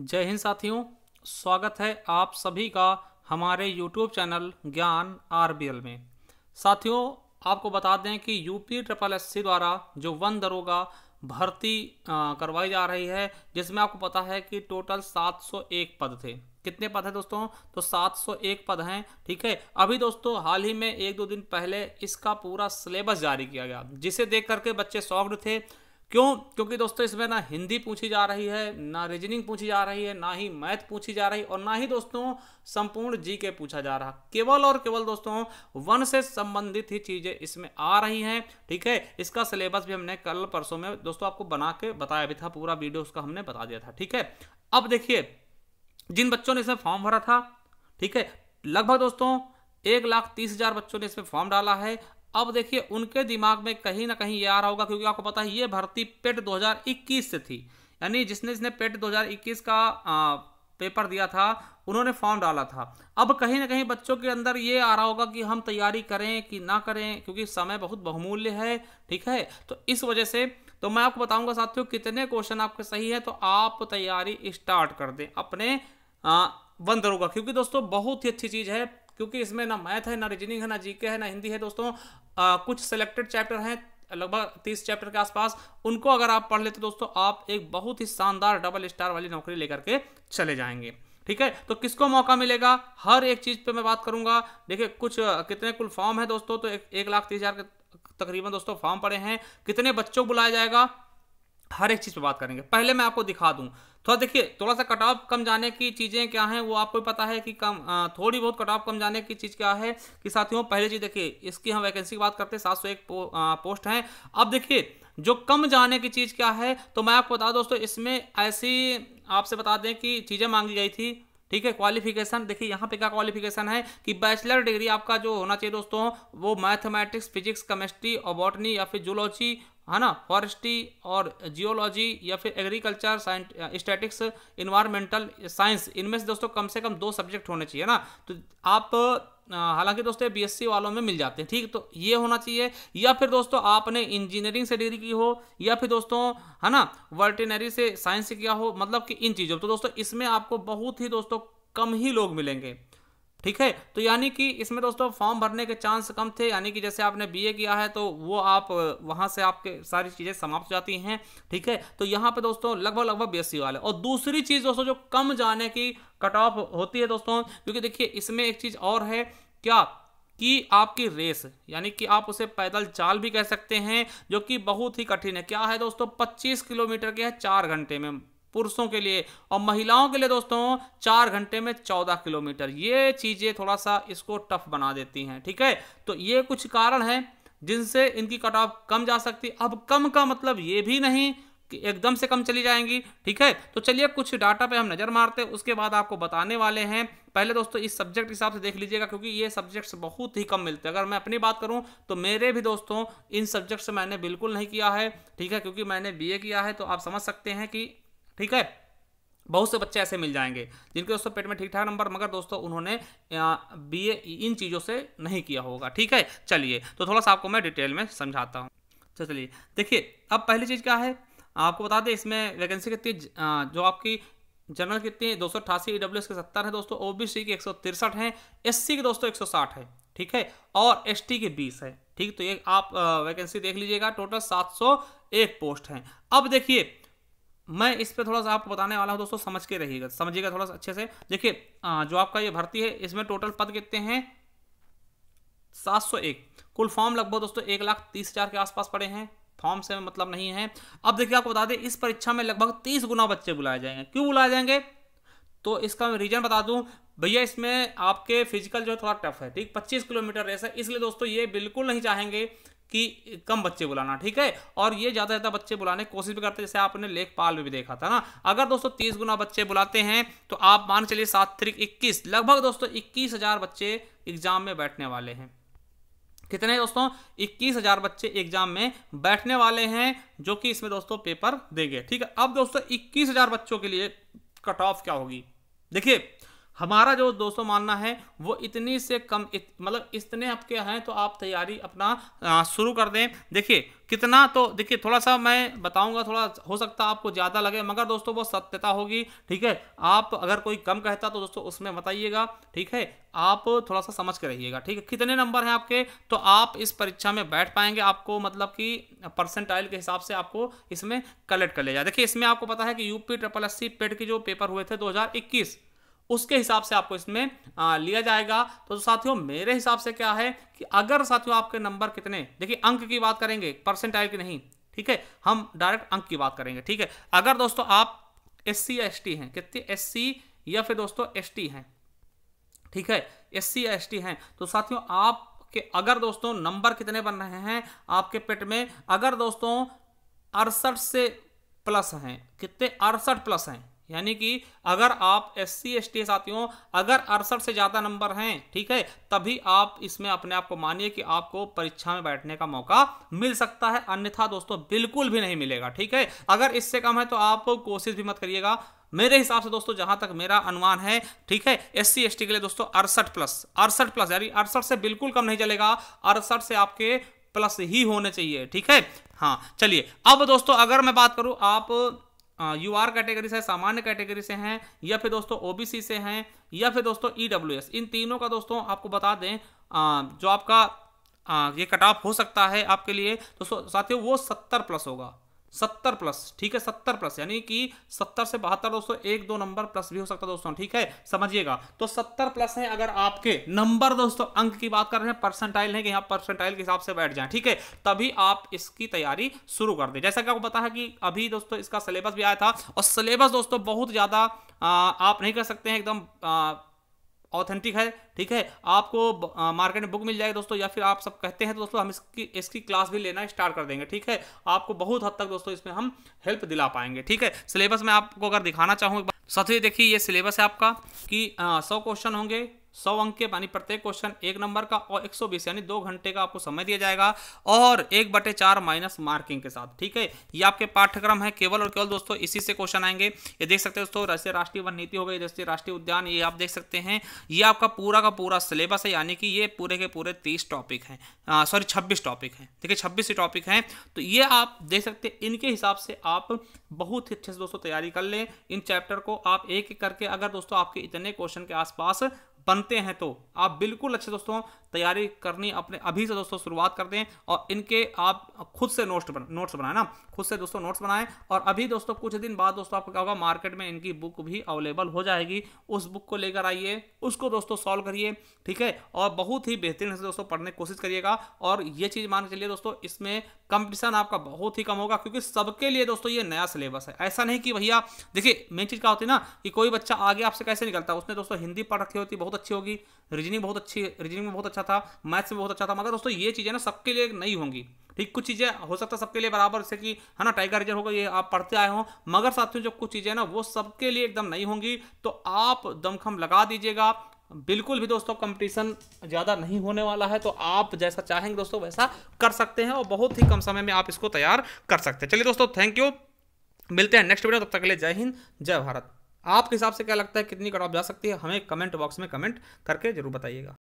जय हिंद साथियों स्वागत है आप सभी का हमारे यूट्यूब चैनल ज्ञान आर में साथियों आपको बता दें कि यूपी ट्रिपल एस द्वारा जो वन दरोगा भर्ती करवाई जा रही है जिसमें आपको पता है कि टोटल 701 पद थे कितने पद हैं दोस्तों तो 701 पद हैं ठीक है अभी दोस्तों हाल ही में एक दो दिन पहले इसका पूरा सिलेबस जारी किया गया जिसे देख करके बच्चे सॉफ्ट थे क्यों क्योंकि दोस्तों इसमें ना हिंदी पूछी जा रही है ना रीजनिंग पूछी जा रही है ना ही मैथ पूछी जा रही और ना ही दोस्तों संपूर्ण जी के पूछा जा रहा केवल और केवल दोस्तों वन से संबंधित ही चीज़ें इसमें आ रही हैं ठीक है इसका सिलेबस भी हमने कल परसों में दोस्तों आपको बना के बताया भी था पूरा वीडियो उसका हमने बता दिया था ठीक है अब देखिए जिन बच्चों ने इसमें फॉर्म भरा था ठीक है लगभग दोस्तों एक लाख तीस हजार बच्चों ने इसमें फॉर्म डाला है अब देखिए उनके दिमाग में कहीं ना कहीं ये आ रहा होगा क्योंकि आपको पता है ये भर्ती पेट 2021 से थी यानी जिसने जिसने पेट 2021 का आ, पेपर दिया था उन्होंने फॉर्म डाला था अब कहीं ना कहीं बच्चों के अंदर ये आ रहा होगा कि हम तैयारी करें कि ना करें क्योंकि समय बहुत बहुमूल्य है ठीक है तो इस वजह से तो मैं आपको बताऊंगा साथियों कितने क्वेश्चन आपके सही है तो आप तैयारी स्टार्ट कर दें अपने बंदरों का क्योंकि दोस्तों बहुत ही अच्छी चीज़ है क्योंकि इसमें ना मैथ है ना रीजनिंग है ना जीके है ना हिंदी है दोस्तों आ, कुछ सेलेक्टेड चैप्टर हैं लगभग तीस चैप्टर के आसपास उनको अगर आप पढ़ लेते दोस्तों आप एक बहुत ही शानदार डबल स्टार वाली नौकरी लेकर के चले जाएंगे ठीक है तो किसको मौका मिलेगा हर एक चीज़ पे मैं बात करूंगा देखिए कुछ कितने कुल फॉर्म है दोस्तों तो एक, एक लाख तीस हज़ार के तकरीबन दोस्तों फॉर्म पड़े हैं कितने बच्चों बुलाया जाएगा हर एक चीज़ पर बात करेंगे पहले मैं आपको दिखा दूँ थोड़ा देखिए थोड़ा सा कट ऑफ कम जाने की चीज़ें क्या हैं वो आपको पता है कि कम थोड़ी बहुत कट ऑफ कम जाने की चीज़ क्या है कि साथियों पहले चीज़ देखिए इसकी हम वैकेंसी की बात करते हैं सात सौ एक पोस्ट हैं अब देखिए जो कम जाने की चीज़ क्या है तो मैं आपको बता दोस्तों इसमें ऐसी आपसे बता दें कि चीज़ें मांगी गई थी ठीक है क्वालिफिकेशन देखिए यहाँ पे क्या क्वालिफिकेशन है कि बैचलर डिग्री आपका जो होना चाहिए दोस्तों वो मैथमेटिक्स फिजिक्स केमिस्ट्री और बॉटनी या फिर जूलॉजी है ना फॉरेस्ट्री और जियोलॉजी या फिर agriculture science statistics environmental science इनमें से दोस्तों कम से कम दो सब्जेक्ट होने चाहिए ना तो आप हालांकि दोस्तों बीएससी वालों में मिल जाते हैं ठीक तो ये होना चाहिए या फिर दोस्तों आपने इंजीनियरिंग से डिग्री की हो या फिर दोस्तों है ना वर्टिनरी से साइंस से किया हो मतलब कि इन चीज़ों तो दोस्तों इसमें आपको बहुत ही दोस्तों कम ही लोग मिलेंगे ठीक है तो यानी कि इसमें दोस्तों फॉर्म भरने के चांस कम थे यानी कि जैसे आपने बीए किया है तो वो आप वहां से आपके सारी चीज़ें समाप्त हो जाती हैं ठीक है तो यहां पे दोस्तों लगभग लगभग बीएससी वाले और दूसरी चीज़ दोस्तों जो कम जाने की कट ऑफ होती है दोस्तों क्योंकि देखिए इसमें एक चीज़ और है क्या कि आपकी रेस यानी कि आप उसे पैदल चाल भी कह सकते हैं जो कि बहुत ही कठिन है क्या है दोस्तों 25 किलोमीटर के है चार घंटे में पुरुषों के लिए और महिलाओं के लिए दोस्तों चार घंटे में चौदह किलोमीटर ये चीज़ें थोड़ा सा इसको टफ बना देती हैं ठीक है तो ये कुछ कारण हैं जिनसे इनकी कट ऑफ कम जा सकती अब कम का मतलब ये भी नहीं कि एकदम से कम चली जाएंगी ठीक है तो चलिए कुछ डाटा पे हम नज़र मारते हैं उसके बाद आपको बताने वाले हैं पहले दोस्तों इस सब्जेक्ट हिसाब से देख लीजिएगा क्योंकि ये सब्जेक्ट्स बहुत ही कम मिलते हैं अगर मैं अपनी बात करूं तो मेरे भी दोस्तों इन सब्जेक्ट्स मैंने बिल्कुल नहीं किया है ठीक है क्योंकि मैंने बी किया है तो आप समझ सकते हैं कि ठीक है बहुत से बच्चे ऐसे मिल जाएंगे जिनके दोस्तों पेट में ठीक ठाक नंबर मगर दोस्तों उन्होंने बी ए इन चीज़ों से नहीं किया होगा ठीक है चलिए तो थोड़ा सा आपको मैं डिटेल में समझाता हूँ अच्छा, चलिए देखिए अब पहली चीज़ क्या है आपको बता दें इसमें वैकेंसी कितनी जो आपकी जनरल कितनी दो सौ अठासी ई डब्ल्यू एस के सत्तर है दोस्तों ओ बी सी के एक सौ तिरसठ हैं एस सी के दोस्तों एक सौ साठ है ठीक है और एस टी के बीस है ठीक तो ये आप वैकेंसी देख लीजिएगा टोटल सात सौ एक पोस्ट हैं अब देखिए मैं इस पे थोड़ा सा आपको बताने वाला हूँ दोस्तों समझ के रहिएगा समझिएगा थोड़ा सा अच्छे से देखिए जो आपका ये भर्ती है इसमें टोटल पद कितने हैं 701 कुल फॉर्म लगभग दोस्तों एक लाख तीस हजार के आसपास पड़े हैं फॉर्म से मतलब नहीं है अब देखिए आपको बता दें इस परीक्षा में लगभग तीस गुना बच्चे बुलाए जाएंगे क्यों बुलाए जाएंगे तो इसका मैं रीजन बता दूं भैया इसमें आपके फिजिकल जो है थोड़ा टफ है ठीक 25 किलोमीटर रेस है इसलिए दोस्तों ये बिल्कुल नहीं चाहेंगे कि कम बच्चे बुलाना ठीक है और ये ज़्यादा ज़्यादा बच्चे बुलाने की कोशिश भी करते हैं जैसे आपने लेखपाल में भी देखा था ना अगर दोस्तों तीस गुना बच्चे बुलाते हैं तो आप मान चलिए सात तरीक इक्कीस लगभग दोस्तों इक्कीस हज़ार बच्चे एग्जाम में बैठने वाले हैं कितने दोस्तों इक्कीस हजार बच्चे एग्जाम में बैठने वाले हैं जो कि इसमें दोस्तों पेपर देंगे ठीक है अब दोस्तों इक्कीस हजार बच्चों के लिए कट ऑफ क्या होगी देखिए हमारा जो दोस्तों मानना है वो इतनी से कम इत, मतलब इतने आपके हैं तो आप तैयारी अपना शुरू कर दें देखिए कितना तो देखिए थोड़ा सा मैं बताऊंगा थोड़ा हो सकता है आपको ज़्यादा लगे मगर दोस्तों वो सत्यता होगी ठीक है आप अगर कोई कम कहता तो दोस्तों उसमें बताइएगा ठीक है आप थोड़ा सा समझ के रहिएगा ठीक है कितने नंबर हैं आपके तो आप इस परीक्षा में बैठ पाएंगे आपको मतलब कि परसेंटाइल के हिसाब से आपको इसमें कलेक्ट कर लिया जाए देखिए इसमें आपको पता है कि यूपी ट्रिपल एस सी पेड के जो पेपर हुए थे दो उसके हिसाब से आपको इसमें आ, लिया जाएगा तो साथियों मेरे हिसाब से क्या है कि अगर साथियों आपके नंबर कितने देखिए अंक की बात करेंगे परसेंटाइल की नहीं ठीक है हम डायरेक्ट अंक की बात करेंगे ठीक है अगर दोस्तों आप एस सी या एस टी हैं कितने एस सी या फिर दोस्तों एस टी हैं ठीक है एस सी एस टी हैं तो साथियों आपके अगर दोस्तों नंबर कितने बन रहे हैं आपके पेट में अगर दोस्तों अड़सठ से प्लस हैं कितने अड़सठ प्लस हैं यानी कि अगर आप एस सी एस टी साथियों अगर अड़सठ से ज़्यादा नंबर हैं ठीक है तभी आप इसमें अपने आप को मानिए कि आपको परीक्षा में बैठने का मौका मिल सकता है अन्यथा दोस्तों बिल्कुल भी नहीं मिलेगा ठीक है अगर इससे कम है तो आप कोशिश भी मत करिएगा मेरे हिसाब से दोस्तों जहां तक मेरा अनुमान है ठीक है एस सी के लिए दोस्तों अड़सठ प्लस अड़सठ प्लस यानी अड़सठ से बिल्कुल कम नहीं चलेगा अड़सठ से आपके प्लस ही होने चाहिए ठीक है हाँ चलिए अब दोस्तों अगर मैं बात करूं आप यू आर कैटेगरी से सामान्य कैटेगरी से हैं या फिर दोस्तों सी से हैं या फिर दोस्तों एस e इन तीनों का दोस्तों आपको बता दें आ, जो आपका आ, ये कट ऑफ हो सकता है आपके लिए तो साथियों वो सत्तर प्लस होगा सत्तर प्लस ठीक है सत्तर प्लस यानी कि सत्तर से बहत्तर दोस्तों एक दो नंबर प्लस भी हो सकता है दोस्तों ठीक है समझिएगा तो सत्तर प्लस है अगर आपके नंबर दोस्तों अंक की बात कर रहे हैं परसेंटाइल है कि यहाँ परसेंटाइल के हिसाब से बैठ जाए ठीक है तभी आप इसकी तैयारी शुरू कर दें जैसा कि आपको बताया कि अभी दोस्तों इसका सिलेबस भी आया था और सिलेबस दोस्तों बहुत ज़्यादा आप नहीं कर सकते हैं एकदम ऑथेंटिक है ठीक है आपको मार्केट में बुक मिल जाएगी दोस्तों या फिर आप सब कहते हैं तो दोस्तों हम इसकी इसकी क्लास भी लेना स्टार्ट कर देंगे ठीक है आपको बहुत हद तक दोस्तों इसमें हम हेल्प दिला पाएंगे ठीक है सिलेबस में आपको अगर दिखाना चाहूँ सबसे देखिए ये सिलेबस है आपका कि सौ क्वेश्चन होंगे सौ अंक के यानी प्रत्येक क्वेश्चन एक नंबर का और एक सौ बीस यानी दो घंटे का आपको समय दिया जाएगा और एक बटे चार माइनस मार्किंग के साथ ठीक है ये आपके पाठ्यक्रम है केवल और केवल दोस्तों इसी से क्वेश्चन आएंगे ये देख सकते हैं दोस्तों राष्ट्रीय राष्ट्रीय वन नीति हो गई जैसे राष्ट्रीय उद्यान ये आप देख सकते हैं ये आपका पूरा का पूरा सिलेबस है यानी कि ये पूरे के पूरे तीस टॉपिक हैं सॉरी छब्बीस टॉपिक हैं ठीक है छब्बीस टॉपिक हैं तो ये आप देख सकते हैं इनके हिसाब से आप बहुत ही अच्छे से दोस्तों तैयारी कर लें इन चैप्टर को आप एक एक करके अगर दोस्तों आपके इतने क्वेश्चन के आसपास बनते हैं तो आप बिल्कुल अच्छे दोस्तों तैयारी करनी अपने अभी से दोस्तों शुरुआत कर दें और इनके आप खुद से नोट्स बना, नोट्स बनाए ना खुद से दोस्तों नोट्स बनाएं और अभी दोस्तों कुछ दिन बाद दोस्तों आपको क्या होगा मार्केट में इनकी बुक भी अवेलेबल हो जाएगी उस बुक को लेकर आइए उसको दोस्तों सॉल्व करिए ठीक है और बहुत ही बेहतरीन से दोस्तों पढ़ने की कोशिश करिएगा और ये चीज़ मान के चलिए दोस्तों इसमें कंपटीशन आपका बहुत ही कम होगा क्योंकि सबके लिए दोस्तों ये नया सिलेबस है ऐसा नहीं कि भैया देखिए मेन चीज़ क्या होती है ना कि कोई बच्चा आगे आपसे कैसे निकलता उसने दोस्तों हिंदी पढ़ रखी होती बहुत अच्छी होगी रीजनिंग बहुत अच्छी रीजनिंग में बहुत अच्छा था मैथ्स में बहुत अच्छा था मगर दोस्तों ये चीज़ें ना सबके लिए नहीं होंगी ठीक कुछ चीज़ें हो सकता है सबके लिए बराबर से कि है ना टाइगर रिजर्व होगा ये आप पढ़ते आए हो मगर साथियों जो कुछ चीज़ें ना वो सबके लिए एकदम नहीं होंगी तो आप दमखम लगा दीजिएगा बिल्कुल भी दोस्तों कंपटीशन ज़्यादा नहीं होने वाला है तो आप जैसा चाहेंगे दोस्तों वैसा कर सकते हैं और बहुत ही कम समय में आप इसको तैयार कर सकते हैं चलिए दोस्तों थैंक यू मिलते हैं नेक्स्ट वीडियो तब तक के लिए जय हिंद जय भारत आपके हिसाब से क्या लगता है कितनी कट जा सकती है हमें कमेंट बॉक्स में कमेंट करके जरूर बताइएगा